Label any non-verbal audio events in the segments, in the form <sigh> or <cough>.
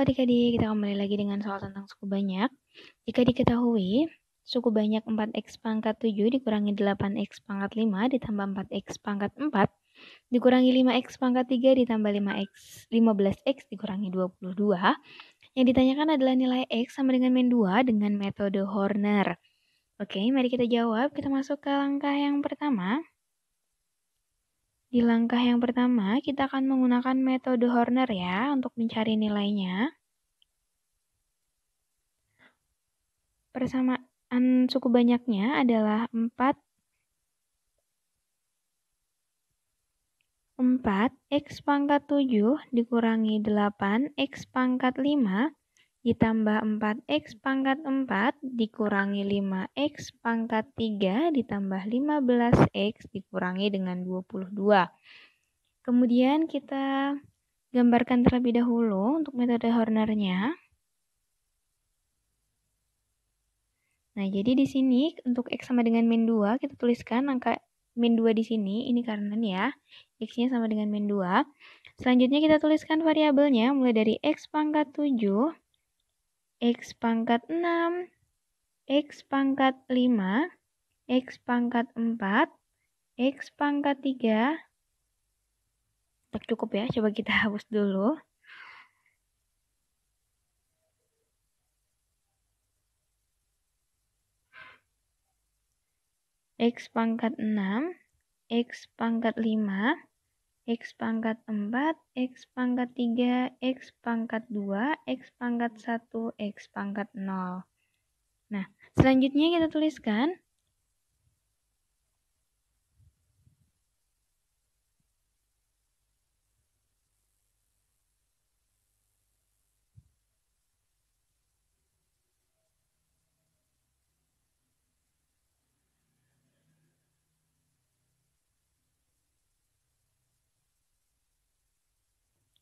adik-adik, kita kembali lagi dengan soal tentang suku banyak. Jika diketahui, suku banyak 4x pangkat 7 dikurangi 8x pangkat 5 ditambah 4x pangkat 4 dikurangi 5x pangkat 3 ditambah 5x 15x dikurangi 22. Yang ditanyakan adalah nilai x sama dengan min 2 dengan metode Horner. Oke, mari kita jawab. Kita masuk ke langkah yang pertama. Di langkah yang pertama, kita akan menggunakan metode Horner ya untuk mencari nilainya. Persamaan suku banyaknya adalah 4 4 X pangkat 7 dikurangi 8 X pangkat 5 ditambah 4x pangkat 4 dikurangi 5x pangkat 3 ditambah 15x dikurangi dengan 22. Kemudian kita gambarkan terlebih dahulu untuk metode Hornernya. Nah, jadi di sini untuk X sama dengan min 2, kita tuliskan angka min 2 di sini, ini karena nih ya, X-nya sama dengan min 2. Selanjutnya kita tuliskan variabelnya mulai dari X pangkat 7, X pangkat 6, X pangkat 5, X pangkat 4, X pangkat 3. Cukup ya, coba kita <laughs> hapus dulu. X pangkat 6, X pangkat 5, X pangkat 4, X pangkat 3, X pangkat 2, X pangkat 1, X pangkat 0. Nah, selanjutnya kita tuliskan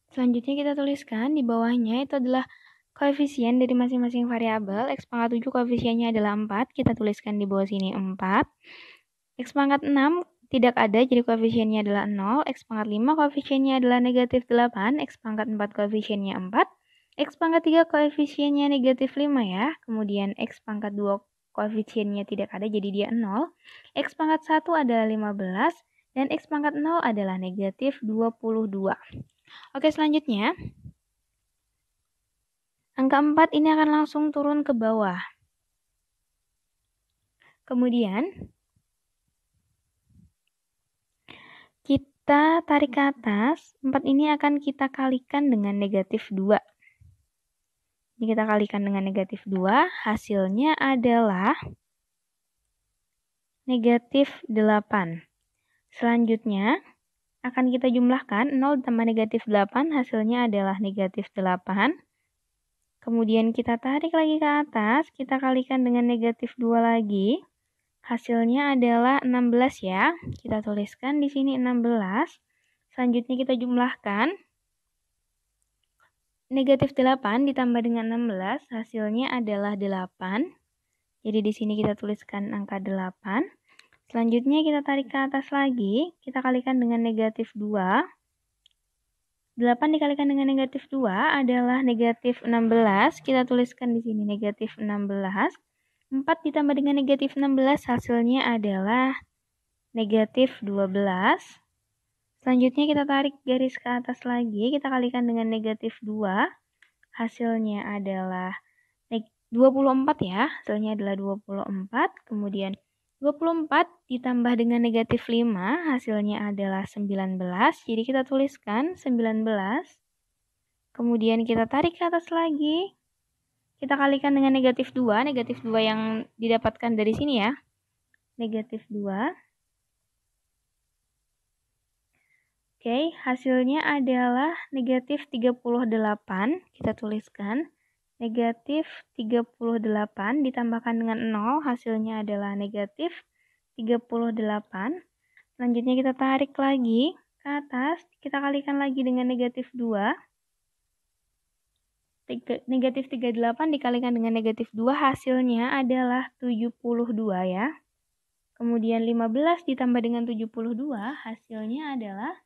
Selanjutnya kita tuliskan di bawahnya itu adalah koefisien dari masing-masing variabel. X pangkat 7 koefisiennya adalah 4, kita tuliskan di bawah sini 4. X pangkat 6 tidak ada, jadi koefisiennya adalah 0. X pangkat 5 koefisiennya adalah negatif 8, X pangkat 4 koefisiennya 4. X pangkat 3 koefisiennya negatif 5 ya, kemudian X pangkat 2 koefisiennya tidak ada, jadi dia 0. X pangkat 1 adalah 15, dan X pangkat 0 adalah negatif 22. Oke, selanjutnya. Angka 4 ini akan langsung turun ke bawah. Kemudian, kita tarik ke atas, 4 ini akan kita kalikan dengan negatif 2. Ini kita kalikan dengan negatif 2, hasilnya adalah negatif 8. Selanjutnya, akan kita jumlahkan 0 tambah negatif 8 hasilnya adalah negatif 8. Kemudian kita tarik lagi ke atas, kita kalikan dengan negatif 2 lagi. Hasilnya adalah 16 ya. Kita tuliskan di sini 16. Selanjutnya kita jumlahkan. Negatif 8 ditambah dengan 16, hasilnya adalah 8. Jadi di sini kita tuliskan angka 8. Selanjutnya kita tarik ke atas lagi, kita kalikan dengan negatif 2. 8 dikalikan dengan negatif 2 adalah negatif 16. Kita tuliskan di sini negatif 16. 4 ditambah dengan negatif 16 hasilnya adalah negatif 12. Selanjutnya kita tarik garis ke atas lagi. Kita kalikan dengan negatif 2. Hasilnya adalah 24 ya. Hasilnya adalah 24. Kemudian 24 ditambah dengan negatif 5 hasilnya adalah 19. Jadi kita tuliskan 19. Kemudian kita tarik ke atas lagi. Kita kalikan dengan negatif 2. Negatif 2 yang didapatkan dari sini ya. Negatif 2. Oke, hasilnya adalah negatif 38. Kita tuliskan. Negatif 38 ditambahkan dengan 0 hasilnya adalah negatif 38. Selanjutnya kita tarik lagi ke atas, kita kalikan lagi dengan negatif 2 negatif 38 dikalikan dengan negatif 2 hasilnya adalah 72 ya. Kemudian 15 ditambah dengan 72 hasilnya adalah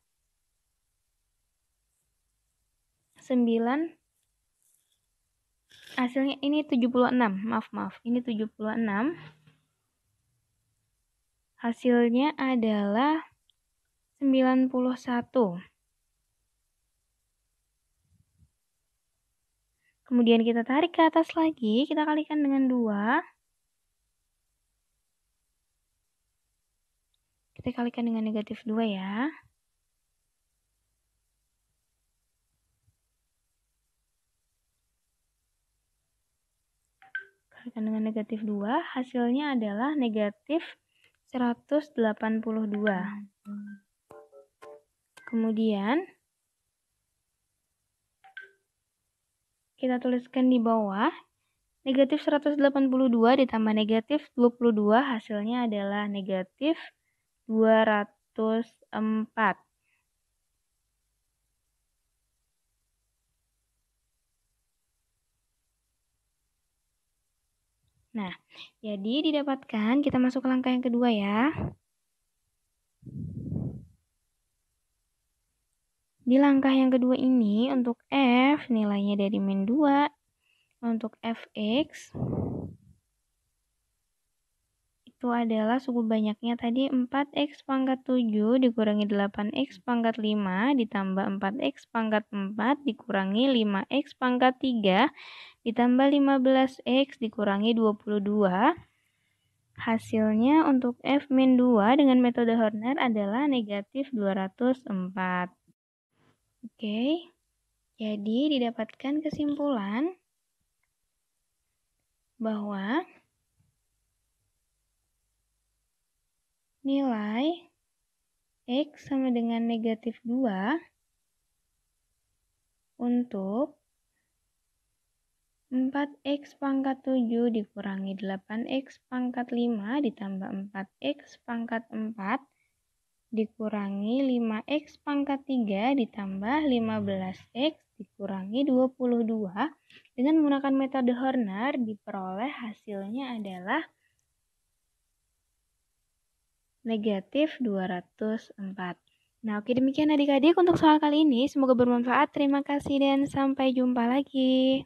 9 hasilnya ini 76 maaf maaf ini 76 hasilnya adalah 91 kemudian kita tarik ke atas lagi kita kalikan dengan 2 kita kalikan dengan negatif 2 ya dikalikan dengan negatif 2, hasilnya adalah negatif 182. Ya Kemudian, kita tuliskan di bawah, negatif 182 ditambah negatif 22, hasilnya adalah negatif 204. Nah, jadi didapatkan kita masuk ke langkah yang kedua ya. Di langkah yang kedua ini untuk F nilainya dari min 2 untuk Fx itu adalah suku banyaknya tadi 4x pangkat 7 dikurangi 8x pangkat 5 ditambah 4x pangkat 4 dikurangi 5x pangkat 3 Ditambah 15X dikurangi 22. Hasilnya untuk F-2 dengan metode Horner adalah negatif 204. Oke, jadi didapatkan kesimpulan bahwa nilai X sama dengan negatif 2 untuk 4x pangkat 7 dikurangi 8x pangkat 5 ditambah 4x pangkat 4 dikurangi 5x pangkat 3 ditambah 15x dikurangi 22 dengan menggunakan metode Horner diperoleh hasilnya adalah negatif 204. Nah, oke demikian adik-adik untuk soal kali ini. Semoga bermanfaat. Terima kasih dan sampai jumpa lagi.